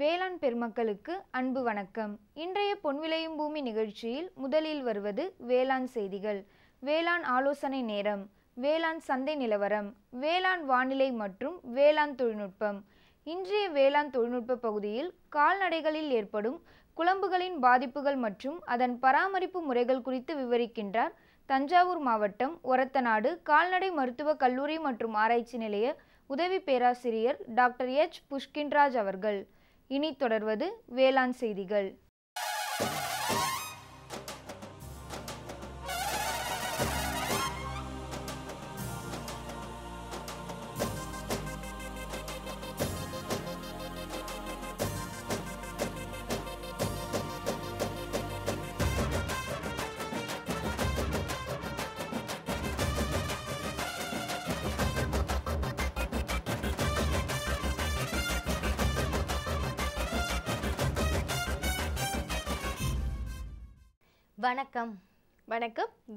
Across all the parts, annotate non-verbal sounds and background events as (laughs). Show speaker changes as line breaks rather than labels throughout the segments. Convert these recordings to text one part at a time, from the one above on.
வேளாண் பெருமக்களுக்கு அன்பு வணக்கம் இன்றைய பொன்விளையும் பூமி நிகழ்ச்சியில் முதலில் வருவது வேளாண் செய்திகள் வேளாண் ஆலோசனை நேரம் வேளாண் சந்தை நிலவரம் வேளாண் வானிலை மற்றும் வேளாண் தொழில்நுட்பம் இன்றைய வேளாண் தொழில்நுட்ப பகுதியில் கால்நடைகளில் ஏற்படும் குழம்புகளின் பாதிப்புகள் மற்றும் அதன் பராமரிப்பு முறைகள் குறித்து விவரிக்கின்றார் தஞ்சாவூர் மாவட்டம் ஒரத்தநாடு கால்நடை மருத்துவக் கல்லூரி மற்றும் ஆராய்ச்சி நிலைய உதவி பேராசிரியர் டாக்டர் எச் புஷ்கின்ராஜ் அவர்கள் இனி தொடர்வது வேளாண் செய்திகள்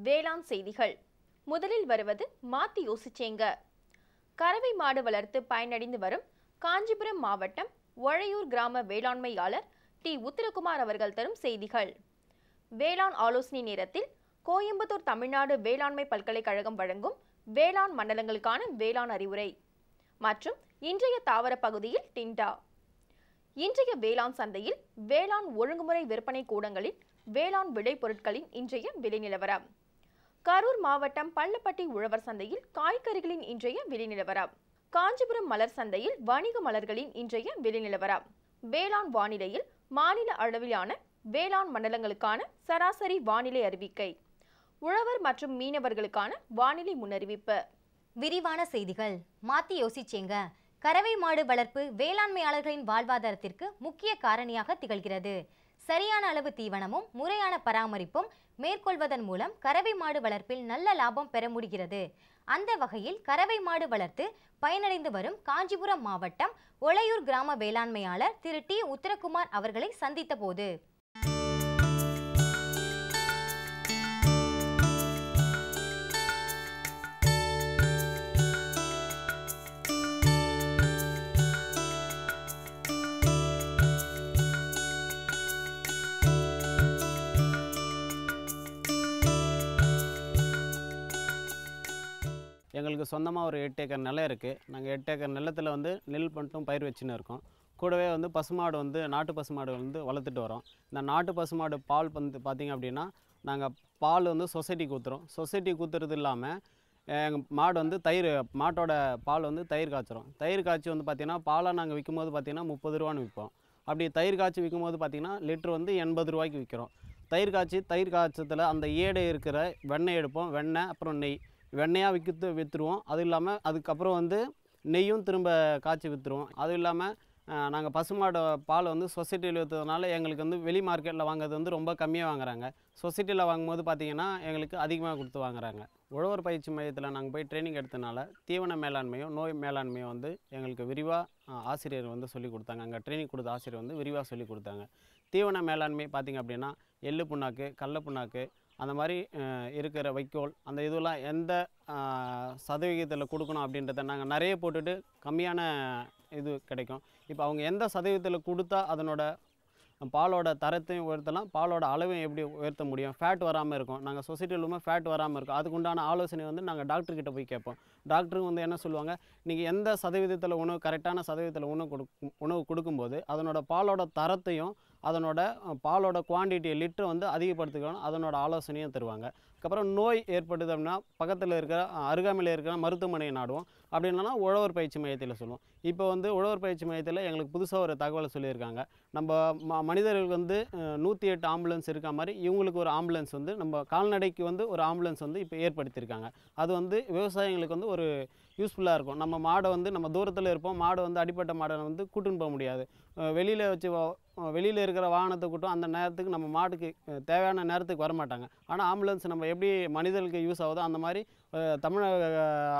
வேளாண் செய்திகள் முதலில் வருவது மாத்தி யோசிச்சேங்க கறவை மாடு வளர்த்து பயனடைந்து வரும் காஞ்சிபுரம் மாவட்டம் ஒழையூர் கிராம வேளாண்மையாளர் டி உத்திரகுமார் அவர்கள் தரும் செய்திகள் வேளாண் ஆலோசனை நேரத்தில் கோயம்புத்தூர் தமிழ்நாடு வேளாண்மை பல்கலைக்கழகம் வழங்கும் வேளாண் மண்டலங்களுக்கான வேளாண் அறிவுரை மற்றும் இன்றைய தாவர பகுதியில் டிண்டா இன்றைய வேளாண் சந்தையில் வேளாண் ஒழுங்குமுறை விற்பனை கூடங்களில் வேளாண் விளைபொருட்களின் இன்றைய விலை நிலவரம் கரூர் மாவட்டம் பள்ளப்பட்டி உழவர் சந்தையில் காய்கறிகளின் இன்றைய விலை நிலவரம் காஞ்சிபுரம் மலர் சந்தையில் வணிக மலர்களின் இன்றைய விலை நிலவரம் வேளாண் வானிலையில் மாநில அளவிலான வேளாண் மண்டலங்களுக்கான சராசரி வானிலை அறிவிக்கை உழவர் மற்றும் மீனவர்களுக்கான வானிலை முன்னறிவிப்பு விரிவான செய்திகள் மாத்தி யோசிச்சேங்க
கறவை மாடு வளர்ப்பு வேளாண்மையாளர்களின் வாழ்வாதாரத்திற்கு முக்கிய காரணியாக திகழ்கிறது சரியான அளவு தீவனமும் முறையான பராமரிப்பும் மேற்கொள்வதன் மூலம் கறவை மாடு வளர்ப்பில் நல்ல லாபம் பெற முடிகிறது அந்த வகையில் கறவை மாடு வளர்த்து பயனடைந்து வரும் காஞ்சிபுரம் மாவட்டம் ஒளையூர் கிராம வேளாண்மையாளர் திரு டி உத்தரகுமார் அவர்களை சந்தித்த போது
எங்களுக்கு சொந்தமாக ஒரு எட்டு ஏக்கர் நிலம் இருக்குது நாங்கள் எட்டு ஏக்கர் நிலத்தில் வந்து நெல் மட்டும் பயிர் வச்சுன்னு இருக்கோம் கூடவே வந்து பசுமாடு வந்து நாட்டு பசுமாடு வந்து வளர்த்துட்டு வரோம் இந்த நாட்டு பசுமாடு பால் வந்து பார்த்திங்க அப்படின்னா நாங்கள் பால் வந்து சொசைட்டி கூத்துறோம் சொசைட்டி கூத்துறது இல்லாமல் எங்கள் மாடு வந்து தயிர் மாட்டோட பால் வந்து தயிர் காய்ச்சிரும் தயிர் காய்ச்சி வந்து பார்த்திங்கன்னா பாலை நாங்கள் விற்கும் போது பார்த்திங்கன்னா முப்பது ரூபான்னு விற்போம் அப்படி தயிர் காய்ச்சி விற்கும் போது பார்த்திங்கன்னா லிட்ரு வந்து எண்பது ரூபாய்க்கு விற்கிறோம் தயிர் காய்ச்சி தயிர் காய்ச்சத்தில் அந்த ஏடை இருக்கிற வெண்ணெய் எடுப்போம் வெண்ணெய் அப்புறம் நெய் வெண்ணையாக விற்று விற்றுருவோம் அதுவும் இல்லாமல் அதுக்கப்புறம் வந்து நெய்யும் திரும்ப காய்ச்சி விற்றுருவோம் அதுவும் இல்லாமல் நாங்கள் பசுமாடு பால் வந்து சொசைட்டியில் விற்றதுனால எங்களுக்கு வந்து வெளி மார்க்கெட்டில் வாங்குறது வந்து ரொம்ப கம்மியாக வாங்குறாங்க சொசைட்டியில் வாங்கும்போது பார்த்திங்கன்னா எங்களுக்கு அதிகமாக கொடுத்து வாங்குறாங்க உழவர் பயிற்சி மையத்தில் நாங்கள் போய் ட்ரைனிங் எடுத்தனால தீவன மேலாண்மையும் நோய் மேலாண்மையும் வந்து எங்களுக்கு விரிவாக ஆசிரியர் வந்து சொல்லிக் கொடுத்தாங்க அங்கே ட்ரைனிங் கொடுத்த ஆசிரியர் வந்து விரிவாக சொல்லிக் கொடுத்தாங்க தீவன மேலாண்மை பார்த்திங்க அப்படின்னா எள்ளு புண்ணாக்கு கடல புண்ணாக்கு அந்த மாதிரி இருக்கிற வைக்கோல் அந்த இதுவெல்லாம் எந்த சதவிகிதத்தில் கொடுக்கணும் அப்படின்றத நாங்கள் நிறைய போட்டுட்டு கம்மியான இது கிடைக்கும் இப்போ அவங்க எந்த சதவீதத்தில் கொடுத்தா அதனோட பாலோட தரத்தையும் உயர்த்தலாம் பாலோட அளவையும் எப்படி உயர்த்த முடியும் ஃபேட் வராமல் இருக்கும் நாங்கள் சொசைட்டிலுமே ஃபேட் வராமல் இருக்கும் அதுக்கு உண்டான ஆலோசனை வந்து நாங்கள் டாக்டர்கிட்ட போய் கேட்போம் டாக்டருங்க வந்து என்ன சொல்லுவாங்க நீங்கள் எந்த சதவீதத்தில் உணவு கரெக்டான சதவீதத்தில் உணவு கொடுக்கும் உணவு கொடுக்கும்போது அதனோட பாலோட தரத்தையும் அதனோட பாலோட குவான்டிட்டியை லிட்டர் வந்து அதிகப்படுத்திக்கணும் அதனோட ஆலோசனையும் தருவாங்க அதுக்கப்புறம் நோய் ஏற்படுது அப்படின்னா பக்கத்தில் இருக்கிற அருகாமையில் இருக்கிற மருத்துவமனையை நாடுவோம் அப்படி இல்லைன்னா உழவர் பயிற்சி மையத்தில் சொல்லுவோம் இப்போ வந்து உழவர் பயிற்சி மையத்தில் எங்களுக்கு புதுசாக ஒரு தகவலை சொல்லியிருக்காங்க நம்ம ம மனிதர்களுக்கு வந்து நூற்றி எட்டு ஆம்புலன்ஸ் இருக்கா மாதிரி இவங்களுக்கு ஒரு ஆம்புலன்ஸ் வந்து நம்ம கால்நடைக்கு வந்து ஒரு ஆம்புலன்ஸ் வந்து இப்போ ஏற்படுத்தியிருக்காங்க அது வந்து விவசாயிங்களுக்கு வந்து ஒரு யூஸ்ஃபுல்லாக இருக்கும் நம்ம மாடை வந்து நம்ம தூரத்தில் இருப்போம் மாடு வந்து அடிப்பட்ட மாடை வந்து கூட்டுன்னு போக முடியாது வெளியில் வச்சு வெளியில் இருக்கிற வாகனத்தை கூட்டம் அந்த நேரத்துக்கு நம்ம மாட்டுக்கு தேவையான நேரத்துக்கு வரமாட்டாங்க ஆனால் ஆம்புலன்ஸ் நம்ம எப்படி மனிதர்களுக்கு யூஸ் ஆகுதோ அந்த மாதிரி தமிழக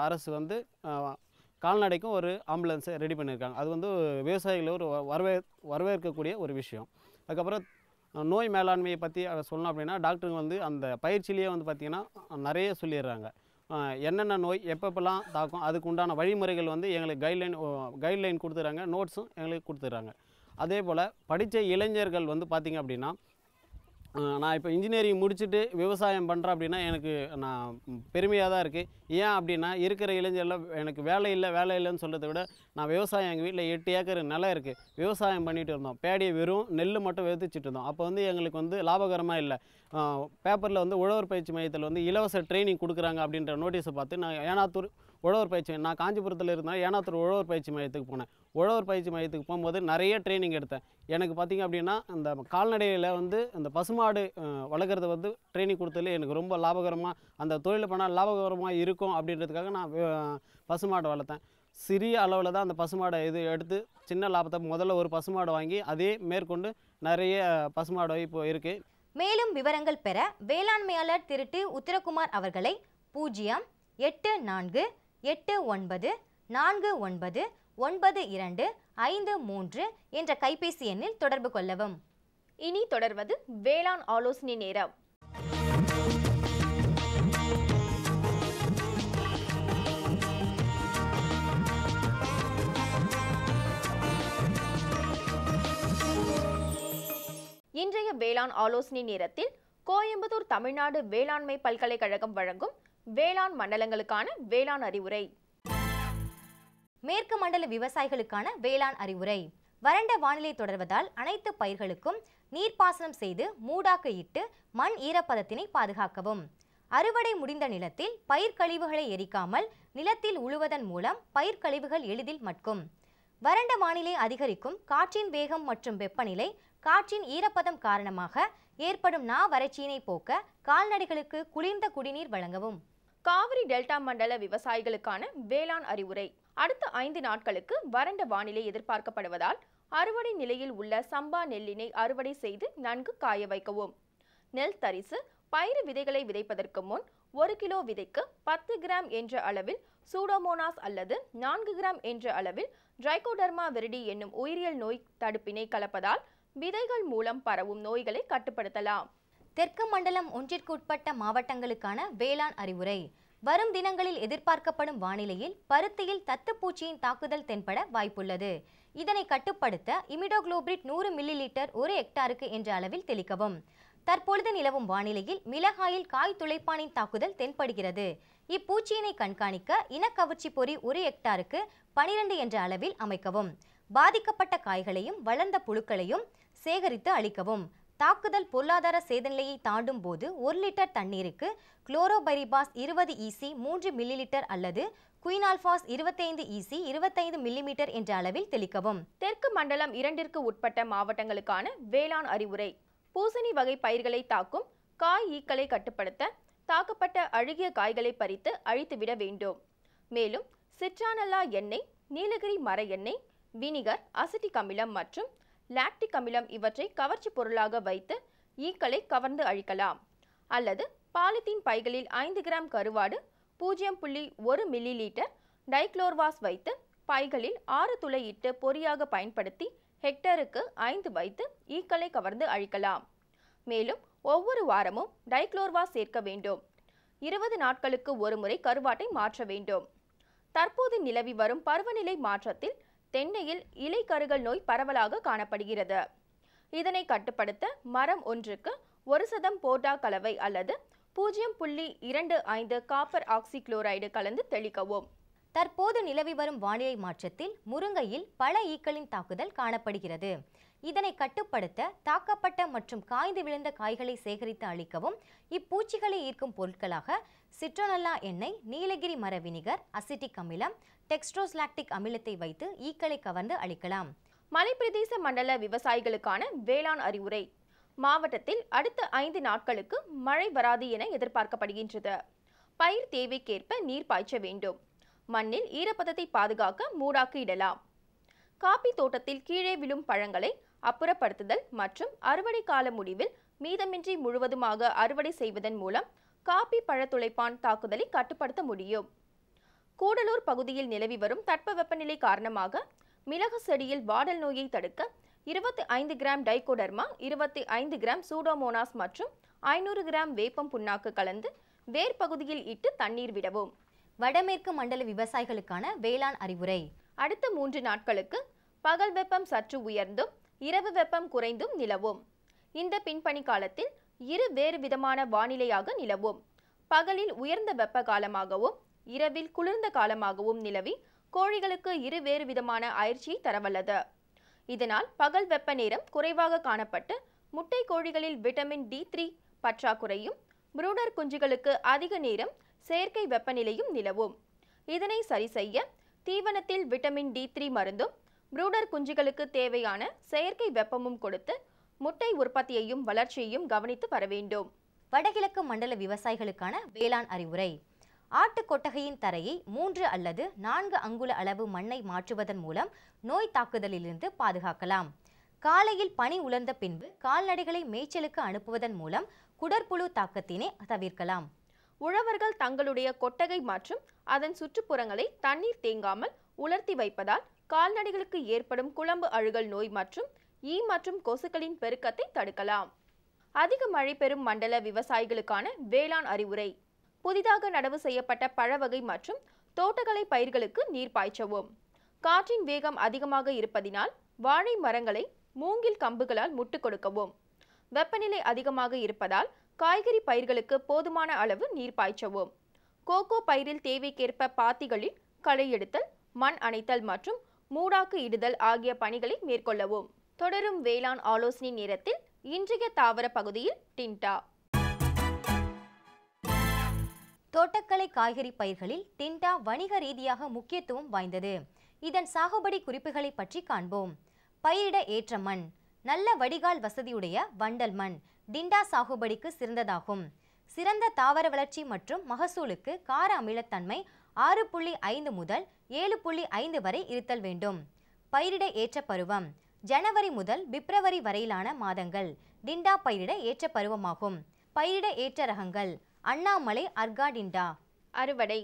அரசு வந்து கால்நடைக்கும் ஒரு ஆம்புலன்ஸை ரெடி பண்ணியிருக்காங்க அது வந்து விவசாயிகள் ஒரு வரவே வரவேற்கக்கூடிய ஒரு விஷயம் அதுக்கப்புறம் நோய் மேலாண்மையை பற்றி அதை சொல்லணும் அப்படின்னா டாக்டருங்க வந்து அந்த பயிற்சியிலேயே வந்து பார்த்திங்கன்னா நிறைய சொல்லிடுறாங்க என்னென்ன நோய் எப்பப்பெல்லாம் தாக்கும் அதுக்கு உண்டான வழிமுறைகள் வந்து எங்களுக்கு கைட்லைன் கைட்லைன் கொடுத்துறாங்க நோட்ஸும் எங்களுக்கு கொடுத்துட்றாங்க அதே போல் படித்த இளைஞர்கள் வந்து பார்த்திங்க அப்படின்னா நான் இப்போ இன்ஜினியரிங் முடிச்சுட்டு விவசாயம் பண்ணுறேன் அப்படின்னா எனக்கு நான் பெருமையாக தான் இருக்குது ஏன் அப்படின்னா இருக்கிற இளைஞர்லாம் எனக்கு வேலை இல்லை வேலை இல்லைன்னு சொல்கிறத விட நான் விவசாயம் எங்கள் வீட்டில் எட்டு ஏக்கர் நிலம் இருக்குது விவசாயம் பண்ணிகிட்டு இருந்தோம் பேடியை வெறும் நெல் மட்டும் விதைச்சிட்டு இருந்தோம் அப்போ வந்து எங்களுக்கு வந்து லாபகரமாக இல்லை பேப்பரில் வந்து உழவர் பயிற்சி மையத்தில் வந்து இலவச ட்ரைனிங் கொடுக்குறாங்க அப்படின்ற நோட்டீஸை பார்த்து நான் ஏனாத்தூர் உழவர் பயிற்சி நான் காஞ்சிபுரத்தில் இருந்தால் ஏனாத்தூர் உழவர் பயிற்சி மையத்துக்கு போனேன் உழவர் பயிற்சி மையத்துக்கு போகும்போது நிறைய ட்ரைனிங் எடுத்தேன் எனக்கு பார்த்திங்க அப்படின்னா அந்த கால்நடையில் வந்து அந்த பசுமாடு வளர்க்குறது வந்து ட்ரைனிங் கொடுத்ததுல எனக்கு ரொம்ப லாபகரமாக அந்த தொழில் பண்ணால் லாபகரமாக இருக்கும் அப்படின்றதுக்காக நான் பசுமாடு வளர்த்தேன் சிறிய அளவில் தான் அந்த பசுமாடை இது எடுத்து சின்ன லாபத்தை முதல்ல ஒரு பசுமாடு வாங்கி அதே மேற்கொண்டு நிறைய பசுமாடு இப்போ இருக்குது
மேலும் விவரங்கள் பெற வேளாண்மையாளர் திருட்டு உத்திரகுமார் அவர்களை பூஜ்ஜியம் எட்டு நான்கு எட்டு ஒன்பது நான்கு ஒன்பது ஒன்பது இரண்டு ஐந்து மூன்று என்ற கைபேசி எண்ணில் தொடர்பு கொள்ளவும் இனி தொடர்வது
வேளாண் ஆலோசனை நேரம் இன்றைய வேளாண் ஆலோசனை நேரத்தில் கோயம்புத்தூர் தமிழ்நாடு வேளாண்மை பல்கலைக்கழகம் வழங்கும் வேளாண் மண்டலங்களுக்கான வேளாண் அறிவுரை
மேற்கு மண்டல விவசாயிகளுக்கான வேளாண் அறிவுரை வறண்ட வானிலை தொடர்வதால் அனைத்து பயிர்களுக்கும் நீர்ப்பாசனம் செய்து மூடாக்கு இட்டு மண் ஈரப்பதத்தினை பாதுகாக்கவும் அறுவடை முடிந்த நிலத்தில் பயிர்கழிவுகளை எரிக்காமல் நிலத்தில் உழுவதன் மூலம் பயிர்கழிவுகள் எளிதில் மட்கும் வறண்ட வானிலை அதிகரிக்கும் காற்றின் வேகம் மற்றும் வெப்பநிலை காற்றின் ஈரப்பதம்
காரணமாக ஏற்படும் நா வறட்சியினை போக்க கால்நடைகளுக்கு குளிர்ந்த குடிநீர் வழங்கவும் காவிரி டெல்டா மண்டல விவசாயிகளுக்கான வேளாண் அறிவுரை அடுத்த ஐந்து நாட்களுக்கு வறண்ட வானிலை எதிர்பார்க்கப்படுவதால் அறுவடை நிலையில் உள்ள சம்பா நெல்லினை அறுவடை செய்து நன்கு காய வைக்கவும் நெல் தரிசு பயிர் விதைகளை விதைப்பதற்கு முன் ஒரு கிலோ விதைக்கு பத்து கிராம் என்ற அளவில் சூடோமோனாஸ் அல்லது நான்கு கிராம் என்ற அளவில் ட்ரைகோடர்மா விரிடி என்னும் உயிரியல் நோய் தடுப்பினை கலப்பதால் விதைகள் மூலம் பரவும் நோய்களை கட்டுப்படுத்தலாம் தெற்கு மண்டலம் ஒன்றிற்குட்பட்ட மாவட்டங்களுக்கான வேளாண் அறிவுரை
வரும் தினங்களில் எதிர்பார்க்கப்படும் வானிலையில் பருத்தியில் தத்துப்பூச்சியின் தாக்குதல் தென்பட வாய்ப்புள்ளது இதனை கட்டுப்படுத்த இமிடோகுளோபிரிட் நூறு மில்லி லிட்டர் ஒரு ஹெக்டாருக்கு என்ற அளவில் தெளிக்கவும் தற்பொழுது நிலவும் வானிலையில் மிளகாயில் காய் துளைப்பானின் தாக்குதல் தென்படுகிறது இப்பூச்சியினை கண்காணிக்க இனக்கவர்ச்சி பொறி ஒரு ஹெக்டாருக்கு பனிரெண்டு என்ற அளவில் அமைக்கவும் பாதிக்கப்பட்ட காய்களையும் வளர்ந்த புழுக்களையும் சேகரித்து அளிக்கவும் தாக்குதல் பொருளாதார சேதநிலையை தாண்டும் போது ஒரு லிட்டர் தண்ணீருக்கு குளோரோபரிபாஸ் இருபது இசி e மூன்று மில்லி லிட்டர் அல்லது குயினால்பாஸ் இருபத்தைந்து இசி e இருபத்தைந்து மில்லிமீட்டர் என்ற
அளவில் தெளிக்கவும் தெற்கு மண்டலம் இரண்டிற்கு உட்பட்ட மாவட்டங்களுக்கான வேளாண் அறிவுரை பூசணி வகை பயிர்களை தாக்கும் காய் ஈக்களை கட்டுப்படுத்த தாக்கப்பட்ட அழுகிய காய்களை பறித்து அழித்துவிட வேண்டும் மேலும் சிற்றானல்லா எண்ணெய் நீலகிரி மர எண்ணெய் வினிகர் அசிட்டிக் அமிலம் மற்றும் லாக்டிக் அமிலம் இவற்றை கவர்ச்சி பொருளாக வைத்து ஈக்களை கவர்ந்து அழிக்கலாம் அல்லது பாலித்தீன் பைகளில் ஐந்து கிராம் கருவாடு பூஜ்ஜியம் புள்ளி ஒரு மில்லி லீட்டர் டைக்ளோர்வாஸ் வைத்து பைகளில் ஆறு துளை இட்டு பொறியாக பயன்படுத்தி ஹெக்டருக்கு ஐந்து வைத்து ஈக்களை கவர்ந்து அழிக்கலாம் மேலும் ஒவ்வொரு வாரமும் டைக்ளோர்வாஸ் சேர்க்க வேண்டும் இருபது நாட்களுக்கு ஒரு முறை கருவாட்டை மாற்ற வேண்டும் தற்போது நிலவி வரும் பருவநிலை மாற்றத்தில் தென்னையில் இலை கருகல் நோய் பரவலாக காணப்படுகிறது இதனை கட்டுப்படுத்த மரம் ஒன்றுக்கு ஒரு சதம் போர்டா கலவை அல்லது பூஜ்ஜியம் புள்ளி இரண்டு ஐந்து காப்பர் ஆக்சி குளோரைடு கலந்து தெளிக்கவும் தற்போது நிலவி வரும் வானிலை மாற்றத்தில் முருங்கையில்
பல ஈக்களின் தாக்குதல் காணப்படுகிறது இதனை கட்டுப்படுத்த தாக்கப்பட்ட மற்றும் காய்ந்து விழுந்த காய்களை சேகரித்து அளிக்கவும் இப்பூச்சிகளை ஈர்க்கும் பொருட்களாக சிட்ரோனல்லா எண்ணெய் நீலகிரி மர வினிகர் அசிட்டிக் அமிலம் டெக்ஸ்ட்ரோஸ்லாக்டிக் அமிலத்தை வைத்து ஈக்களை
கவர்ந்து அளிக்கலாம் மலைப்பிரதேச மண்டல விவசாயிகளுக்கான வேளாண் அறிவுரை மாவட்டத்தில் அடுத்த ஐந்து நாட்களுக்கு மழை வராது என எதிர்பார்க்கப்படுகின்றது பயிர் தேவைக்கேற்ப நீர் பாய்ச்ச வேண்டும் மண்ணில் ஈரப்பதத்தை பாதுகாக்க மூடாக்கு இடலாம் காபி தோட்டத்தில் கீழே விழும் பழங்களை அப்புறப்படுத்துதல் மற்றும் அறுவடை கால முடிவில் மீதமின்றி முழுவதுமாக அறுவடை செய்வதன் மூலம் காப்பி பழத்துளைப்பான் தாக்குதலை கட்டுப்படுத்த முடியும் கூடலூர் பகுதியில் நிலவி வரும் தட்பவெப்பநிலை காரணமாக மிளகு செடியில் வாடல் நோயை தடுக்க இருபத்தி ஐந்து கிராம் டைகோடர்மா இருபத்தி ஐந்து கிராம் சூடோமோனாஸ் மற்றும் ஐநூறு கிராம் வேப்பம் புண்ணாக்கு கலந்து வேர் பகுதியில் இட்டு தண்ணீர் விடவும் வடமேற்கு மண்டல விவசாயிகளுக்கான வேளாண் அறிவுரை அடுத்த மூன்று நாட்களுக்கு பகல் வெப்பம் சற்று உயர்ந்தும் இரவு வெப்பம் குறைந்தும் நிலவும் இந்த பின்பணி காலத்தில் இரு வேறு விதமான வானிலையாக நிலவும் பகலில் உயர்ந்த வெப்ப காலமாகவும் இரவில் குளிர்ந்த காலமாகவும் நிலவி கோழிகளுக்கு இரு வேறு விதமான அயற்சியை தரவல்லது இதனால் பகல் வெப்ப நேரம் குறைவாக காணப்பட்டு முட்டை கோழிகளில் விட்டமின் டி த்ரீ பற்றாக்குறையும் புரூடர் குஞ்சுகளுக்கு அதிக நேரம் செயற்கை வெப்பநிலையும் நிலவும் இதனை சரி செய்ய தீவனத்தில் விட்டமின் டி த்ரீ மருந்தும் ப்ரூடர் குஞ்சுகளுக்கு தேவையான செயற்கை வெப்பமும் கொடுத்து முட்டை உற்பத்தியையும் வளர்ச்சியையும் கவனித்து வர வேண்டும் வடகிழக்கு மண்டல விவசாயிகளுக்கான வேளாண் அறிவுரை
ஆட்டு கொட்டகையின் தரையை மூன்று அல்லது நான்கு அங்குல அளவு மண்ணை மாற்றுவதன் மூலம் நோய் தாக்குதலிலிருந்து பாதுகாக்கலாம் காலையில் பனி உலர்ந்த பின்பு கால்நடைகளை
மேய்ச்சலுக்கு அனுப்புவதன் மூலம் குடற்புழு தாக்கத்தினை தவிர்க்கலாம் உழவர்கள் தங்களுடைய கொட்டகை மற்றும் அதன் சுற்றுப்புறங்களை தண்ணீர் தேங்காமல் உலர்த்தி வைப்பதால் கால்நடைகளுக்கு ஏற்படும் குழம்பு அழுகல் நோய் மற்றும் ஈ மற்றும் கொசுக்களின் பெருக்கத்தை தடுக்கலாம் அதிக மழை பெறும் மண்டல விவசாயிகளுக்கான வேளாண் அறிவுரை புதிதாக நடவு செய்யப்பட்ட பழவகை மற்றும் தோட்டக்கலை பயிர்களுக்கு நீர் பாய்ச்சவும் காற்றின் வேகம் அதிகமாக இருப்பதினால் வாழை மரங்களை மூங்கில் கம்புகளால் முட்டுக் கொடுக்கவும் வெப்பநிலை அதிகமாக இருப்பதால் காய்கறி பயிர்களுக்கு போதுமான அளவு நீர் பாய்ச்சவும் கோகோ பயிரில் தேவைக்கேற்ப பாத்திகளில் களை எடுத்தல் மண் அணைத்தல் மற்றும் மூடாக்கு இடுதல் ஆகிய பணிகளை மேற்கொள்ளவும் தொடரும் வேளாண் ஆலோசனை நேரத்தில் இன்றைய தாவர பகுதியில் டின்டா தோட்டக்கலை
காய்கறி பயிர்களில் டிண்டா வணிக ரீதியாக முக்கியத்துவம் வாய்ந்தது இதன் சாகுபடி குறிப்புகளை பற்றி காண்போம் பயிரிட ஏற்ற மண் நல்ல வடிகால் வசதியுடைய வண்டல் மண் டிண்டா சாகுபடிக்கு சிறந்ததாகும் சிறந்த தாவர வளர்ச்சி மற்றும் மகசூலுக்கு கார அமிலத்தன்மை ஆறு புள்ளி ஐந்து முதல் ஏழு புள்ளி ஐந்து வரை இருத்தல் வேண்டும் பயிரிட ஏற்ற பருவம் ஜனவரி முதல் பிப்ரவரி வரையிலான மாதங்கள் டிண்டா பயிரிட ஏற்ற பருவமாகும் பயிரிட ஏற்ற ரகங்கள் அண்ணாமலை அர்கா டிண்டா
அறுவடை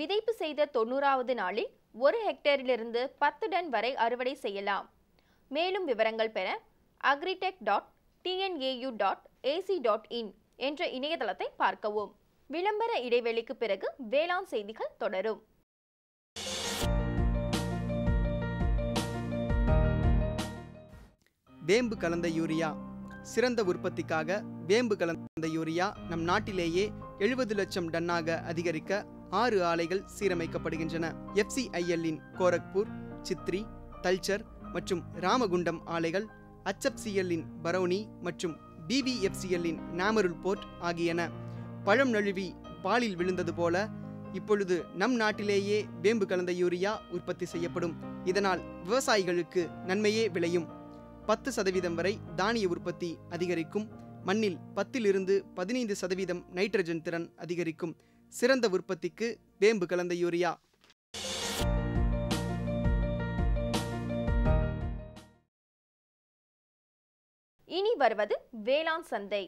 விதைப்பு செய்த தொண்ணூறாவது நாளில் ஒரு ஹெக்டேரிலிருந்து பத்து டன் வரை அறுவடை செய்யலாம் மேலும் விவரங்கள் பெற agritech dot TNAU dot AC dot in என்ற இணையதளத்தை பார்க்கவும் விளம்பர இடைவெளிக்கு பிறகு வேளாண் செய்திகள் தொடரும்
வேம்பு கலந்த யூரியா சிறந்த உற்பத்திக்காக வேம்பு கலந்த யூரியா நம் நாட்டிலேயே எழுபது லட்சம் டன்னாக அதிகரிக்க ஆறு ஆலைகள் சீரமைக்கப்படுகின்றன எஃப்சிஐஎல்லின் கோரக்பூர் சித்ரி தல்ச்சர் மற்றும் ராமகுண்டம் ஆலைகள் அச்சப்சிஎல்லின் பரௌனி மற்றும் பிவிஎஃப்சிஎல்லின் நாமருல் போர்ட் ஆகியன பழம் நழுவி பாலில் விழுந்தது போல இப்பொழுது நம் நாட்டிலேயே வேம்பு கலந்த யூரியா உற்பத்தி செய்யப்படும் இதனால் விவசாயிகளுக்கு நன்மையே விளையும் பத்து சதவீதம் வரை தானிய உற்பத்தி அதிகரிக்கும் மண்ணில் பத்திலிருந்து பதினைந்து சதவீதம் நைட்ரஜன் திறன் அதிகரிக்கும் சிறந்த உற்பத்திக்கு வேம்பு கலந்த யூரியா
இனி வருவது வேளாண் சந்தை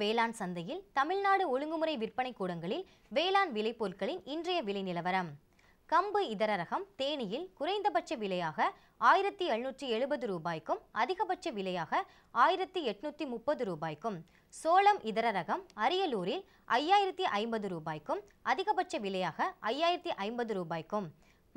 வேளாண் சந்தையில் தமிழ்நாடு ஒழுங்குமுறை விற்பனை கூடங்களில் வேளாண் விளைபொருட்களின் இன்றைய விலை நிலவரம் கம்பு இதர ரகம் தேனியில் குறைந்தபட்ச விலையாக ஆயிரத்தி எழுநூற்றி எழுபது ரூபாய்க்கும் அதிகபட்ச விலையாக ஆயிரத்தி எட்நூற்றி முப்பது ரூபாய்க்கும் சோளம் இதர ரகம் அரியலூரில் ஐயாயிரத்தி ஐம்பது ரூபாய்க்கும் அதிகபட்ச விலையாக ஐயாயிரத்தி ஐம்பது ரூபாய்க்கும்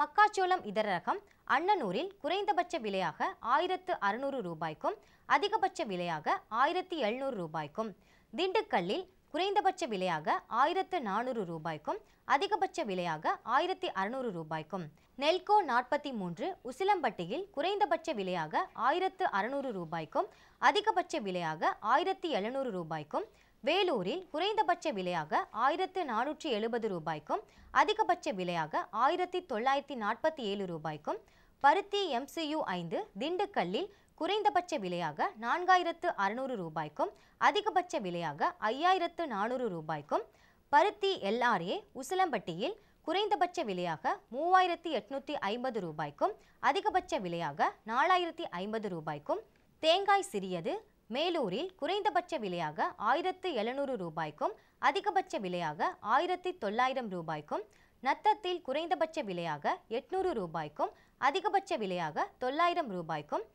மக்காச்சோளம் இதர ரகம் அன்னனூரில் குறைந்தபட்ச விலையாக ஆயிரத்து அறுநூறு ரூபாய்க்கும் அதிகபட்ச விலையாக ஆயிரத்தி எழுநூறு ரூபாய்க்கும் திண்டுக்கல்லில் குறைந்தபட்ச விலையாக ஆயிரத்து நானூறு ரூபாய்க்கும் அதிகபட்ச விலையாக ஆயிரத்தி அறுநூறு ரூபாய்க்கும் நெல்கோ நாற்பத்தி மூன்று உசிலம்பட்டியில் குறைந்தபட்ச விலையாக ஆயிரத்து அறுநூறு ரூபாய்க்கும் அதிகபட்ச விலையாக ஆயிரத்தி எழுநூறு ரூபாய்க்கும் வேலூரில் குறைந்தபட்ச விலையாக ஆயிரத்து நானூற்றி எழுபது ரூபாய்க்கும் அதிகபட்ச விலையாக ஆயிரத்தி தொள்ளாயிரத்தி நாற்பத்தி ஏழு ரூபாய்க்கும் பருத்தி எம்சியு ஐந்து திண்டுக்கல்லில் குறைந்தபட்ச விலையாக நான்காயிரத்து அறுநூறு ரூபாய்க்கும் அதிகபட்ச விலையாக ஐயாயிரத்து நானூறு ரூபாய்க்கும் பருத்தி எல்ஆர்ஏ உசிலம்பட்டியில் குறைந்தபட்ச விலையாக மூவாயிரத்தி எட்நூற்றி ஐம்பது ரூபாய்க்கும் அதிகபட்ச விலையாக நாலாயிரத்தி ஐம்பது ரூபாய்க்கும் தேங்காய் சிறியது மேலூரில் குறைந்தபட்ச விலையாக ஆயிரத்து எழுநூறு ரூபாய்க்கும் அதிகபட்ச விலையாக ஆயிரத்தி தொள்ளாயிரம் ரூபாய்க்கும் நத்தத்தில் குறைந்தபட்ச விலையாக எட்நூறு ரூபாய்க்கும் அதிகபட்ச விலையாக தொள்ளாயிரம் ரூபாய்க்கும்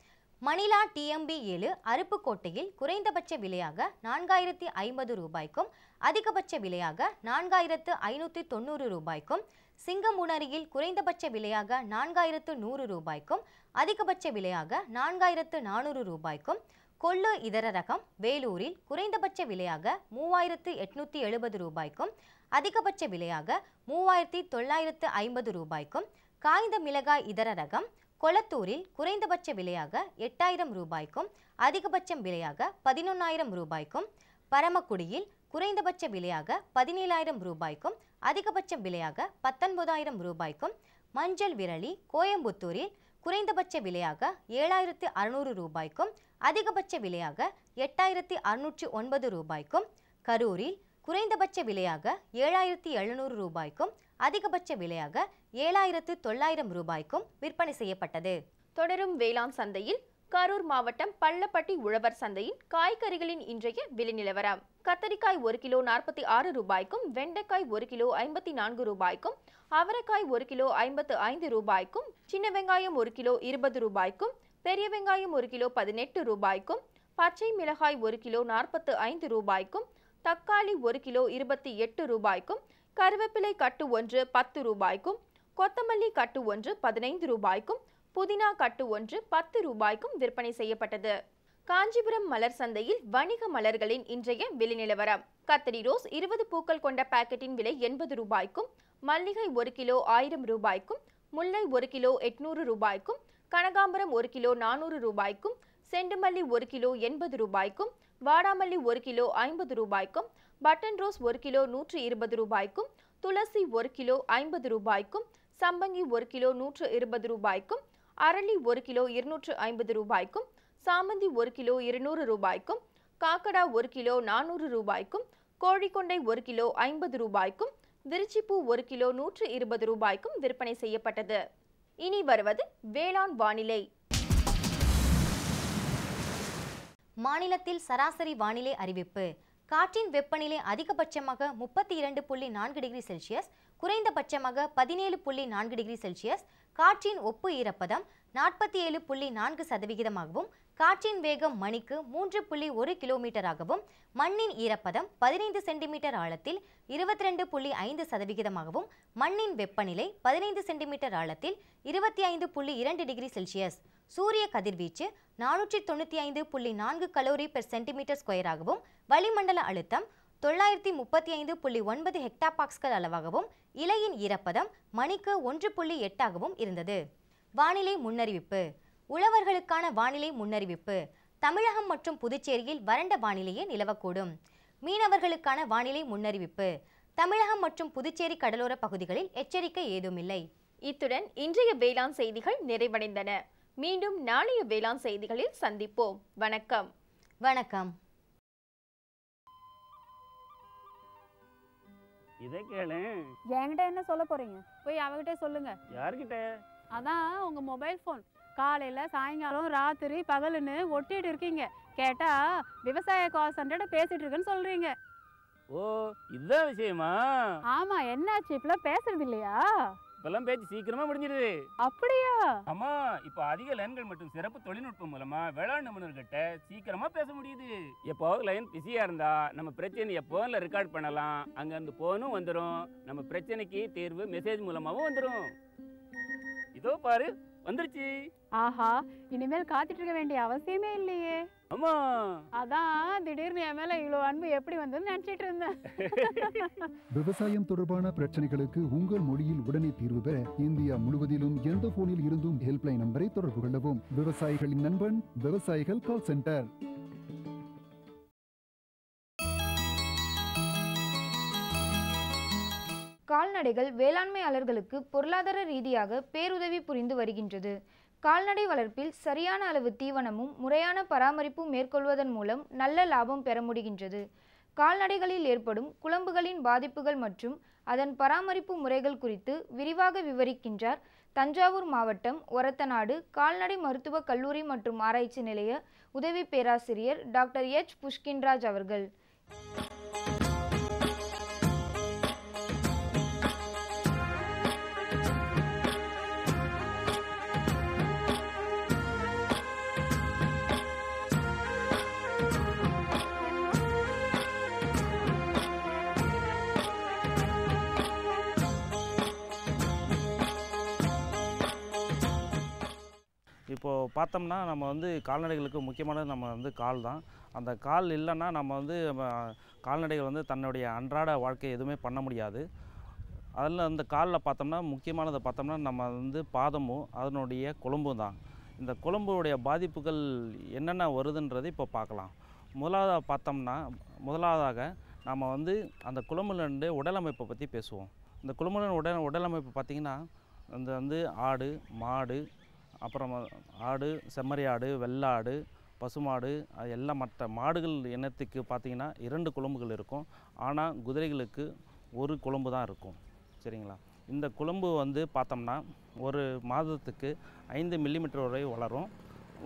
மணிலா டிஎம்பி ஏழு அருப்புக்கோட்டையில் குறைந்தபட்ச விலையாக நான்காயிரத்தி ஐம்பது ரூபாய்க்கும் அதிகபட்ச விலையாக நான்காயிரத்து ஐநூற்றி தொண்ணூறு ரூபாய்க்கும் சிங்கமுனரியில் குறைந்தபட்ச விலையாக நான்காயிரத்து நூறு ரூபாய்க்கும் அதிகபட்ச விலையாக நான்காயிரத்து நானூறு ரூபாய்க்கும் கொள்ளு இதர ரகம் வேலூரில் குறைந்தபட்ச விலையாக மூவாயிரத்து எட்நூற்றி எழுபது ரூபாய்க்கும் அதிகபட்ச விலையாக மூவாயிரத்தி தொள்ளாயிரத்து ஐம்பது ரூபாய்க்கும் காய்ந்த மிளகாய் இதர ரகம் கொளத்தூரில் குறைந்தபட்ச விலையாக எட்டாயிரம் ரூபாய்க்கும் அதிகபட்சம் விலையாக பதினொன்றாயிரம் ரூபாய்க்கும் பரமக்குடியில் குறைந்தபட்ச விலையாக பதினேழாயிரம் ரூபாய்க்கும் அதிகபட்ச விலையாக பத்தொன்பதாயிரம் ரூபாய்க்கும் மஞ்சள் விரலி கோயம்புத்தூரில் குறைந்தபட்ச விலையாக ஏழாயிரத்து அறுநூறு ரூபாய்க்கும் அதிகபட்ச விலையாக எட்டாயிரத்தி அறுநூற்றி ஒன்பது ரூபாய்க்கும் கரூரில் குறைந்தபட்ச விலையாக ஏழாயிரத்தி எழுநூறு ரூபாய்க்கும் அதிகபட்ச விலையாக ஏழாயிரத்து தொள்ளாயிரம் ரூபாய்க்கும் விற்பனை செய்யப்பட்டது
தொடரும் வேளாண் சந்தையில் கரூர் மாவட்டம் பள்ளப்பட்டி உழவர் சந்தையின் காய்கறிகளின் இன்றைய விலை கத்தரிக்காய் ஒரு கிலோ நாற்பத்தி ஆறு ரூபாய்க்கும் வெண்டைக்காய் ஒரு கிலோ ஐம்பத்தி நான்கு ரூபாய்க்கும் அவரைக்காய் ஒரு கிலோ ஐம்பத்து ஐந்து ரூபாய்க்கும் சின்ன வெங்காயம் ஒரு கிலோ இருபது ரூபாய்க்கும் பெரிய வெங்காயம் ஒரு கிலோ பதினெட்டு ரூபாய்க்கும் பச்சை மிளகாய் ஒரு கிலோ நாற்பத்து ஐந்து ரூபாய்க்கும் தக்காளி ஒரு கிலோ இருபத்தி எட்டு ரூபாய்க்கும் கருவேப்பிலை கட்டு ஒன்று பத்து ரூபாய்க்கும் கொத்தமல்லி கட்டு ஒன்று பதினைந்து ரூபாய்க்கும் புதினா கட்டு ஒன்று பத்து ரூபாய்க்கும் விற்பனை செய்யப்பட்டது காஞ்சிபுரம் மலர் சந்தையில் வணிக மலர்களின் இன்றைய விலை நிலவரம் ரோஸ் இருபது பூக்கள் கொண்ட பாக்கெட்டின் விலை எண்பது ரூபாய்க்கும் மல்லிகை ஒரு கிலோ ஆயிரம் ரூபாய்க்கும் முல்லை ஒரு கிலோ எட்நூறு ரூபாய்க்கும் கனகாம்பரம் ஒரு கிலோ நானூறு ரூபாய்க்கும் செண்டுமல்லி ஒரு கிலோ எண்பது ரூபாய்க்கும் வாடாமல்லி ஒரு கிலோ ஐம்பது ரூபாய்க்கும் பட்டன் ரோஸ் ஒரு கிலோ நூற்றி இருபது ரூபாய்க்கும் துளசி ஒரு கிலோ ஐம்பது ரூபாய்க்கும் சம்பங்கி ஒரு கிலோ நூற்று இருபது ரூபாய்க்கும் அரளி ஒரு கிலோ இருநூற்று ஐம்பது ரூபாய்க்கும் சாமந்தி ஒரு கிலோ இருநூறு ரூபாய்க்கும் காக்கடா ஒரு கிலோ நானூறு ரூபாய்க்கும் கோழிக்கொண்டை ஒரு கிலோ ஐம்பது ரூபாய்க்கும் திருச்சிப்பூ ஒரு கிலோ நூற்று இருபது ரூபாய்க்கும் விற்பனை செய்யப்பட்டது இனி வருவது வேளாண் வானிலை மாநிலத்தில் சராசரி வானிலை
அறிவிப்பு காற்றின் வெப்பநிலை அதிகபட்சமாக முப்பத்தி இரண்டு புள்ளி நான்கு டிகிரி செல்சியஸ் குறைந்தபட்சமாக பதினேழு புள்ளி நான்கு டிகிரி செல்சியஸ் காற்றின் ஒப்பு ஈரப்பதம் நாற்பத்தி ஏழு புள்ளி நான்கு சதவிகிதமாகவும் காற்றின் வேகம் மணிக்கு மூன்று புள்ளி ஒரு கிலோமீட்டராகவும் மண்ணின் ஈரப்பதம் பதினைந்து சென்டிமீட்டர் ஆழத்தில் இருபத்தி ரெண்டு புள்ளி ஐந்து சதவிகிதமாகவும் மண்ணின் வெப்பநிலை பதினைந்து சென்டிமீட்டர் ஆழத்தில் இருபத்தி ஐந்து புள்ளி இரண்டு டிகிரி செல்சியஸ் சூரிய கதிர்வீச்சு நானூற்றி தொண்ணூற்றி ஐந்து புள்ளி நான்கு கலோரி பெர் சென்டிமீட்டர் ஸ்கொயராகவும் வளிமண்டல அழுத்தம் தொள்ளாயிரத்தி முப்பத்தி ஐந்து புள்ளி ஒன்பது ஹெக்டாபாக்ஸ்கள் அளவாகவும் இலையின் ஈரப்பதம் மணிக்கு ஒன்று புள்ளி எட்டாகவும் இருந்தது வானிலை முன்னறிவிப்பு உழவர்களுக்கான வானிலை முன்னறிவிப்பு தமிழகம் மற்றும் புதுச்சேரியில் வறண்ட வானிலையே நிலவக்கூடும் மீனவர்களுக்கான வானிலை முன்னறிவிப்பு தமிழகம் மற்றும் புதுச்சேரி கடலோர பகுதிகளில்
எச்சரிக்கை ஏதுமில்லை இத்துடன் இன்றைய வேளாண் செய்திகள் நிறைவடைந்தன மீண்டும் நாளைய வேளாண் செய்திகளில் சந்திப்போம் வணக்கம் வணக்கம் இதை கேளு என்கிட்ட என்ன
சொல்ல போறீங்க போய் அவகிட்ட சொல்லுங்க யாருக்கிட்ட அதான் உங்க மொபைல் போன் காலையில சாயங்காலம் ராத்திரி பகலுன்னு ஒட்டிட்டு இருக்கீங்க கேட்டா விவசாய கால் சென்டர்ட பேசிட்டு இருக்குன்னு சொல்றீங்க
ஓ இதுதான் விஷயமா
ஆமா என்னாச்சு இப்பெல்லாம் பேசுறது
இல்லையா
இப்பெல்லாம் பேச்சு சீக்கிரமா முடிஞ்சிருது அப்படியா ஆமா இப்ப அதிக லைன்கள் மற்றும் சிறப்பு தொழில்நுட்பம் மூலமா வேளாண் நிபுணர்கிட்ட சீக்கிரமா பேச முடியுது எப்போ லைன் பிஸியா இருந்தா நம்ம பிரச்சனை போன்ல ரெக்கார்ட் பண்ணலாம் அங்க இருந்து போனும் வந்துடும் நம்ம பிரச்சனைக்கு தீர்வு மெசேஜ் மூலமாவும் வந்துடும் இதோ பாரு வந்துருச்சு
ஆஹா
இனிமேல் காத்துட்டு இருக்க வேண்டிய அவசியமே இல்லையே ஆமா அதான் திடீர்னு என் மேல இவ்வளவு அன்பு எப்படி வந்ததுன்னு நினைச்சிட்டு இருந்தேன்
(laughs) விவசாயம் தொடர்பான பிரச்சனைகளுக்கு உங்கள் மொழியில் உடனே தீர்வு பெற இந்தியா முழுவதிலும் எந்த போனில் இருந்தும் ஹெல்ப்லைன் நம்பரை தொடர்பு கொள்ளவும் விவசாயிகளின் நண்பன் விவசாயிகள் கால் சென்டர்
கால்நடைகள் வேளாண்மையாளர்களுக்கு பொருளாதார ரீதியாக பேருதவி புரிந்து வருகின்றது கால்நடை வளர்ப்பில் சரியான அளவு தீவனமும் முறையான பராமரிப்பும் மேற்கொள்வதன் மூலம் நல்ல லாபம் பெற முடிகின்றது கால்நடைகளில் ஏற்படும் குழம்புகளின் பாதிப்புகள் மற்றும் அதன் பராமரிப்பு முறைகள் குறித்து விரிவாக விவரிக்கின்றார் தஞ்சாவூர் மாவட்டம் ஒரத்தநாடு கால்நடை மருத்துவக் கல்லூரி மற்றும் ஆராய்ச்சி நிலைய உதவி பேராசிரியர் டாக்டர் எச் புஷ்கின்ராஜ் அவர்கள்
பார்த்தோம்னா நம்ம வந்து கால்நடைகளுக்கு முக்கியமானது நம்ம வந்து கால் தான் அந்த கால் இல்லைன்னா நம்ம வந்து கால்நடைகள் வந்து தன்னுடைய அன்றாட வாழ்க்கை எதுவுமே பண்ண முடியாது அதில் அந்த காலில் பார்த்தோம்னா முக்கியமானதை பார்த்தோம்னா நம்ம வந்து பாதமும் அதனுடைய கொழும்பும் தான் இந்த கொழும்புடைய பாதிப்புகள் என்னென்ன வருதுன்றது இப்போ பார்க்கலாம் முதலாவதாக பார்த்தோம்னா முதலாவதாக நம்ம வந்து அந்த குழம்புலண்டு உடலமைப்பை பற்றி பேசுவோம் இந்த குழம்புல உடல் உடலமைப்பு பார்த்திங்கன்னா அந்த வந்து ஆடு மாடு அப்புறம் ஆடு செம்மறி ஆடு வெள்ளாடு பசுமாடு அது எல்லாம் மற்ற மாடுகள் இனத்துக்கு பார்த்திங்கன்னா இரண்டு குழம்புகள் இருக்கும் ஆனால் குதிரைகளுக்கு ஒரு குழம்பு தான் இருக்கும் சரிங்களா இந்த குழம்பு வந்து பார்த்தோம்னா ஒரு மாதத்துக்கு ஐந்து மில்லிமீட்டர் வரை வளரும்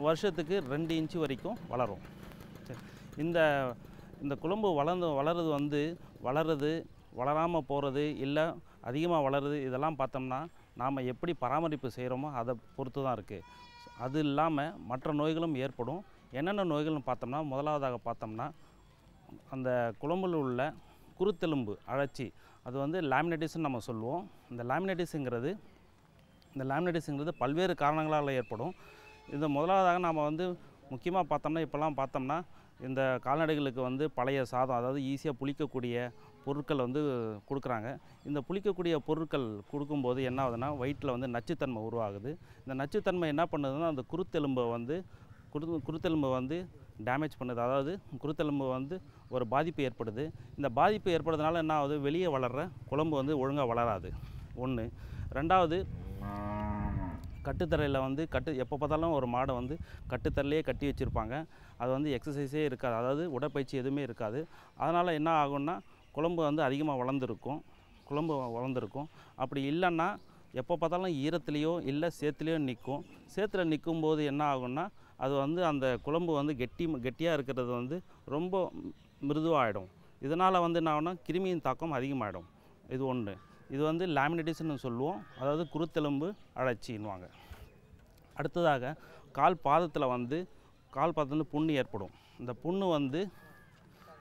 வருஷத்துக்கு ரெண்டு இன்ச்சு வரைக்கும் வளரும் சரி இந்த இந்த குழம்பு வளர்ந்து வளருது வந்து வளருது வளராமல் போகிறது இல்லை அதிகமாக வளருது இதெல்லாம் பார்த்தோம்னா நாம் எப்படி பராமரிப்பு செய்கிறோமோ அதை பொறுத்து தான் இருக்குது அது இல்லாமல் மற்ற நோய்களும் ஏற்படும் என்னென்ன நோய்கள்னு பார்த்தோம்னா முதலாவதாக பார்த்தோம்னா அந்த குழம்பில் உள்ள குருத்தெலும்பு அழைச்சி அது வந்து லேமினடிஸ்னு நம்ம சொல்லுவோம் இந்த லேமினடிஸுங்கிறது இந்த லேமினடிஸுங்கிறது பல்வேறு காரணங்களால் ஏற்படும் இந்த முதலாவதாக நாம் வந்து முக்கியமாக பார்த்தோம்னா இப்போல்லாம் பார்த்தோம்னா இந்த கால்நடைகளுக்கு வந்து பழைய சாதம் அதாவது ஈஸியாக புளிக்கக்கூடிய பொருட்கள் வந்து கொடுக்குறாங்க இந்த புளிக்கக்கூடிய பொருட்கள் கொடுக்கும்போது என்ன ஆகுதுன்னா வயிற்றில் வந்து நச்சுத்தன்மை உருவாகுது இந்த நச்சுத்தன்மை என்ன பண்ணுதுன்னா அந்த குருத்தெலும்பை வந்து குரு குருத்தெலும்பை வந்து டேமேஜ் பண்ணுது அதாவது குருத்தெலும்பு வந்து ஒரு பாதிப்பு ஏற்படுது இந்த பாதிப்பு ஏற்படுறதுனால என்ன ஆகுது வெளியே வளர்கிற குழம்பு வந்து ஒழுங்காக வளராது ஒன்று ரெண்டாவது கட்டுத்தரையில் வந்து கட்டு எப்போ பார்த்தாலும் ஒரு மாடை வந்து கட்டுத்தரையிலே கட்டி வச்சுருப்பாங்க அது வந்து எக்ஸசைஸே இருக்காது அதாவது உடற்பயிற்சி எதுவுமே இருக்காது அதனால் என்ன ஆகும்னா குழம்பு வந்து அதிகமாக வளர்ந்துருக்கும் குழம்பு வளர்ந்துருக்கும் அப்படி இல்லைன்னா எப்போ பார்த்தாலும் ஈரத்துலேயோ இல்லை சேத்துலேயோ நிற்கும் சேத்துல நிற்கும் போது என்ன ஆகும்னா அது வந்து அந்த குழம்பு வந்து கெட்டி கெட்டியாக இருக்கிறது வந்து ரொம்ப மிருதுவாகிடும் இதனால் வந்து என்ன ஆகும்னா கிருமியின் தாக்கம் அதிகமாகிடும் இது ஒன்று இது வந்து லேமினேட்டிஸ்ன்னு சொல்லுவோம் அதாவது குருத்தெலும்பு அழைச்சின்வாங்க அடுத்ததாக கால் பாதத்தில் வந்து கால் பாதத்தில் புண்ணு ஏற்படும் இந்த புண்ணு வந்து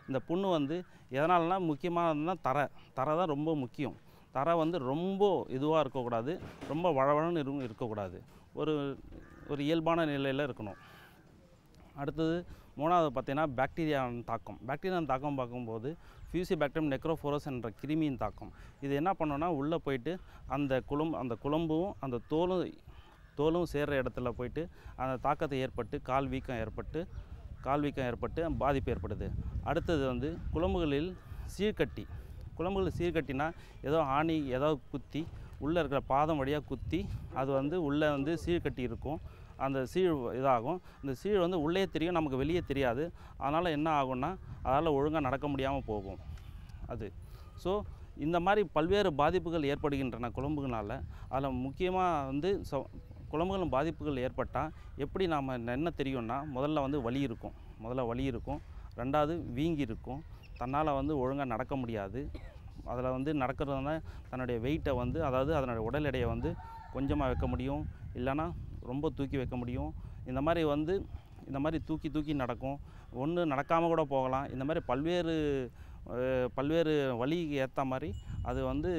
இந்த புண்ணு வந்து எதனாலனா முக்கியமானதுனால் தரை தரை தான் ரொம்ப முக்கியம் தரை வந்து ரொம்ப இதுவாக இருக்கக்கூடாது ரொம்ப வளவளன்னு இரு இருக்கக்கூடாது ஒரு ஒரு இயல்பான நிலையில் இருக்கணும் அடுத்தது மூணாவது பார்த்தீங்கன்னா பாக்டீரியாவின் தாக்கம் பாக்டீரியாவின் தாக்கம் பார்க்கும்போது ஃபியூசி பாக்டீரியம் நெக்ரோஃபோரஸ் என்ற கிருமியின் தாக்கம் இது என்ன பண்ணோன்னா உள்ளே போயிட்டு அந்த குளம் அந்த குழம்பும் அந்த தோலும் தோலும் சேர்கிற இடத்துல போயிட்டு அந்த தாக்கத்தை ஏற்பட்டு கால் வீக்கம் ஏற்பட்டு கால்வீக்கம் ஏற்பட்டு பாதிப்பு ஏற்படுது அடுத்தது வந்து குழம்புகளில் சீர்கட்டி குழம்புகளில் சீர்கட்டினா ஏதோ ஆணி ஏதோ குத்தி உள்ளே இருக்கிற பாதம் வழியாக குத்தி அது வந்து உள்ளே வந்து சீழ்கட்டி இருக்கும் அந்த சீழ் இதாகும் இந்த சீழ் வந்து உள்ளே தெரியும் நமக்கு வெளியே தெரியாது அதனால் என்ன ஆகும்னா அதால் ஒழுங்காக நடக்க முடியாமல் போகும் அது ஸோ இந்த மாதிரி பல்வேறு பாதிப்புகள் ஏற்படுகின்றன குழம்புகளால் அதில் முக்கியமாக வந்து குழம்புகளும் பாதிப்புகள் ஏற்பட்டால் எப்படி நாம் என்ன தெரியும்னா முதல்ல வந்து வலி இருக்கும் முதல்ல வலி இருக்கும் ரெண்டாவது வீங்கி இருக்கும் தன்னால் வந்து ஒழுங்காக நடக்க முடியாது அதில் வந்து நடக்கிறதுனால தன்னுடைய வெயிட்டை வந்து அதாவது அதனுடைய உடல் எடையை வந்து கொஞ்சமாக வைக்க முடியும் இல்லைன்னா ரொம்ப தூக்கி வைக்க முடியும் இந்த மாதிரி வந்து இந்த மாதிரி தூக்கி தூக்கி நடக்கும் ஒன்று நடக்காமல் கூட போகலாம் இந்த மாதிரி பல்வேறு பல்வேறு வழிக்கு ஏற்ற மாதிரி அது வந்து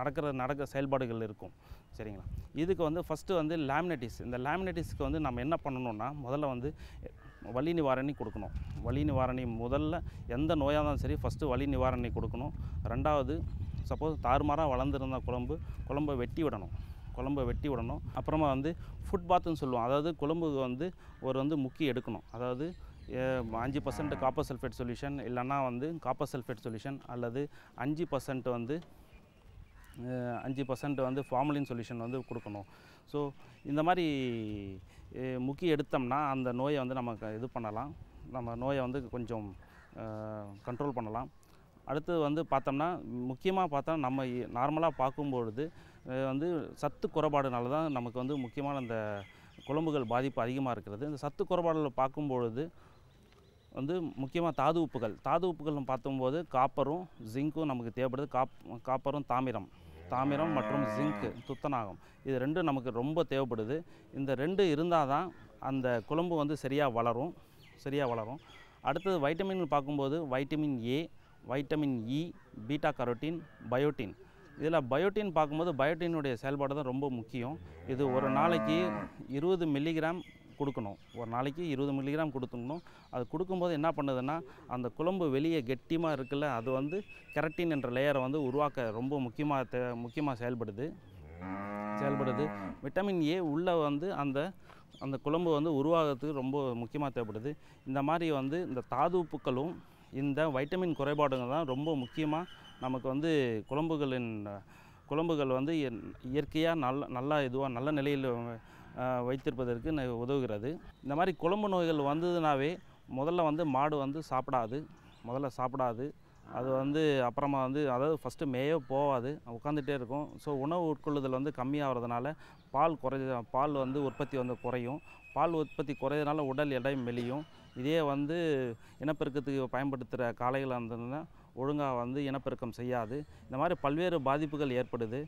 நடக்கிற நடக்க செயல்பாடுகள் இருக்கும் சரிங்களா இதுக்கு வந்து ஃபஸ்ட்டு வந்து லேமினட்டிஸ் இந்த லேமினட்டிஸ்க்கு வந்து நம்ம என்ன பண்ணணும்னா முதல்ல வந்து வலி நிவாரணி கொடுக்கணும் வலி நிவாரணி முதல்ல எந்த நோயாக இருந்தாலும் சரி ஃபஸ்ட்டு வலி நிவாரணி கொடுக்கணும் ரெண்டாவது சப்போஸ் தாறுமாறாக வளர்ந்துருந்த குழம்பு குழம்பை வெட்டி விடணும் குழம்பை வெட்டி விடணும் அப்புறமா வந்து ஃபுட் பாத்துன்னு சொல்லுவோம் அதாவது குழம்பு வந்து ஒரு வந்து முக்கி எடுக்கணும் அதாவது அஞ்சு பர்சன்ட் காப்பர் சல்ஃபேட் சொல்யூஷன் இல்லைன்னா வந்து காப்பர் சல்ஃபேட் சொல்யூஷன் அல்லது அஞ்சு பர்சன்ட் வந்து அஞ்சு பர்சன்ட் வந்து ஃபார்மலின் சொல்யூஷன் வந்து கொடுக்கணும் ஸோ இந்த மாதிரி முக்கிய எடுத்தோம்னா அந்த நோயை வந்து நம்ம இது பண்ணலாம் நம்ம நோயை வந்து கொஞ்சம் கண்ட்ரோல் பண்ணலாம் அடுத்தது வந்து பார்த்தோம்னா முக்கியமாக பார்த்தா நம்ம நார்மலாக பார்க்கும்பொழுது வந்து சத்து குறைபாடுனால தான் நமக்கு வந்து முக்கியமான அந்த குழம்புகள் பாதிப்பு அதிகமாக இருக்கிறது இந்த சத்து குறைபாடுகள் பார்க்கும்பொழுது வந்து முக்கியமாக தாது உப்புகள் தாது உப்புகள்னு பார்த்தும்போது காப்பரும் ஜிங்க்கும் நமக்கு தேவைப்படுது காப் காப்பரும் தாமிரம் தாமிரம் மற்றும் ஜிங்க் துத்தநாகம் இது ரெண்டு நமக்கு ரொம்ப தேவைப்படுது இந்த ரெண்டு இருந்தால் தான் அந்த குழம்பு வந்து சரியாக வளரும் சரியாக வளரும் அடுத்தது வைட்டமின் பார்க்கும்போது vitamin A vitamin E beta carotene biotin இதில் பயோட்டின் பார்க்கும்போது பயோட்டினுடைய செயல்பாடு தான் ரொம்ப முக்கியம் இது ஒரு நாளைக்கு இருபது மில்லிகிராம் கொடுக்கணும் ஒரு நாளைக்கு இருபது மில்லிகிராம் கொடுத்துக்கணும் அது கொடுக்கும்போது என்ன பண்ணுதுன்னா அந்த குழம்பு வெளியே கெட்டியமாக இருக்குல்ல அது வந்து கெரட்டின் என்ற லேயரை வந்து உருவாக்க ரொம்ப முக்கியமாக தே முக்கியமாக செயல்படுது செயல்படுது விட்டமின் ஏ உள்ளே வந்து அந்த அந்த குழம்பு வந்து உருவாகிறதுக்கு ரொம்ப முக்கியமாக தேவைப்படுது இந்த மாதிரி வந்து இந்த தாது உப்புக்களும் இந்த வைட்டமின் குறைபாடுங்க தான் ரொம்ப முக்கியமாக நமக்கு வந்து குழம்புகளின் குழம்புகள் வந்து இயற்கையாக நல்ல நல்லா இதுவாக நல்ல நிலையில் வைத்திருப்பதற்கு உதவுகிறது இந்த மாதிரி குழம்பு நோய்கள் வந்ததுனாவே முதல்ல வந்து மாடு வந்து சாப்பிடாது முதல்ல சாப்பிடாது அது வந்து அப்புறமா வந்து அதாவது ஃபஸ்ட்டு மேயோ போகாது உட்காந்துட்டே இருக்கும் ஸோ உணவு உட்கொள்ளுதல் வந்து கம்மியாகிறதுனால பால் குறை பால் வந்து உற்பத்தி வந்து குறையும் பால் உற்பத்தி குறையதுனால உடல் எடை மெலியும் இதே வந்து இனப்பெருக்கத்துக்கு பயன்படுத்துகிற காளைகள் வந்ததுன்னா ஒழுங்காக வந்து இனப்பெருக்கம் செய்யாது இந்த மாதிரி பல்வேறு பாதிப்புகள் ஏற்படுது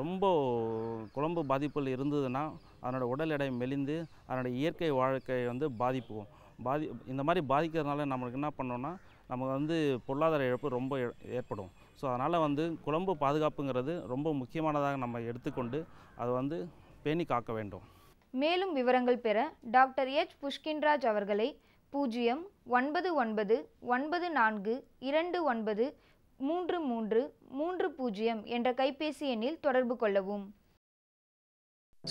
ரொம்ப குழம்பு பாதிப்புகள் இருந்ததுன்னா அதனோட உடல் எடை மெலிந்து அதனோட இயற்கை வாழ்க்கை வந்து பாதிப்பு பாதி இந்த மாதிரி பாதிக்கிறதுனால நம்மளுக்கு என்ன பண்ணோன்னா நமக்கு வந்து பொருளாதார இழப்பு ரொம்ப ஏற்படும் ஸோ அதனால் வந்து குழம்பு பாதுகாப்புங்கிறது ரொம்ப முக்கியமானதாக நம்ம எடுத்துக்கொண்டு அதை வந்து பேணி காக்க வேண்டும்
மேலும் விவரங்கள் பெற டாக்டர் எச் புஷ்கின்ராஜ் அவர்களை பூஜ்ஜியம் ஒன்பது ஒன்பது ஒன்பது நான்கு இரண்டு ஒன்பது மூன்று மூன்று மூன்று பூஜ்ஜியம் என்ற கைபேசி எண்ணில் தொடர்பு கொள்ளவும்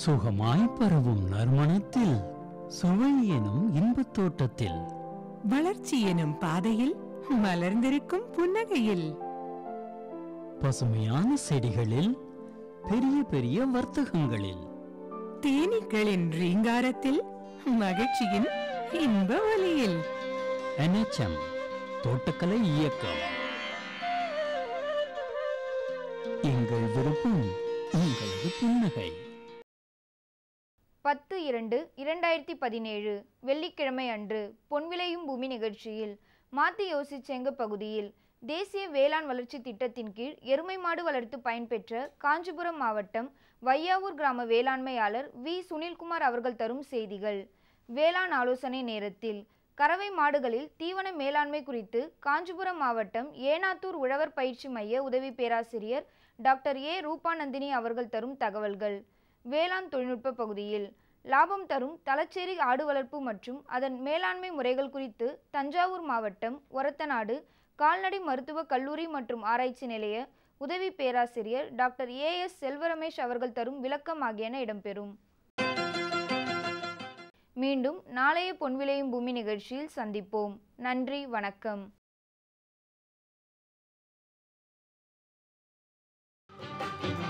சுகமாய் பரவும் நறுமணத்தில் சுவை எனும் இன்பத் தோட்டத்தில் வளர்ச்சி எனும் பாதையில் மலர்ந்திருக்கும் புன்னகையில்
பசுமையான செடிகளில் பெரிய பெரிய வர்த்தகங்களில்
தேனீக்களின் ரீங்காரத்தில் மகிழ்ச்சியின் இன்ப ஒலியில்
தோட்டக்கலை இயக்கம் எங்கள் விருப்பம் உங்களது புன்னகை
பத்து இரண்டு இரண்டாயிரத்தி பதினேழு வெள்ளிக்கிழமை அன்று பொன்விளையும் பூமி நிகழ்ச்சியில் மாத்தி யோசிச்செங்கு பகுதியில் தேசிய வேளாண் வளர்ச்சி திட்டத்தின் கீழ் எருமை மாடு வளர்த்து பயன்பெற்ற காஞ்சிபுரம் மாவட்டம் வையாவூர் கிராம வேளாண்மையாளர் வி சுனில்குமார் அவர்கள் தரும் செய்திகள் வேளாண் ஆலோசனை நேரத்தில் கறவை மாடுகளில் தீவன மேலாண்மை குறித்து காஞ்சிபுரம் மாவட்டம் ஏனாத்தூர் உழவர் பயிற்சி மைய உதவி பேராசிரியர் டாக்டர் ஏ ரூபாநந்தினி அவர்கள் தரும் தகவல்கள் வேளாண் தொழில்நுட்ப பகுதியில் லாபம் தரும் தலச்சேரி ஆடு வளர்ப்பு மற்றும் அதன் மேலாண்மை முறைகள் குறித்து தஞ்சாவூர் மாவட்டம் ஒரத்தநாடு கால்நடை மருத்துவ கல்லூரி மற்றும் ஆராய்ச்சி நிலைய உதவி பேராசிரியர் டாக்டர் ஏ எஸ் செல்வரமேஷ் அவர்கள் தரும் விளக்கம் ஆகியன இடம்பெறும் மீண்டும் நாளைய பொன்விளையும் பூமி நிகழ்ச்சியில் சந்திப்போம் நன்றி வணக்கம் Thank you.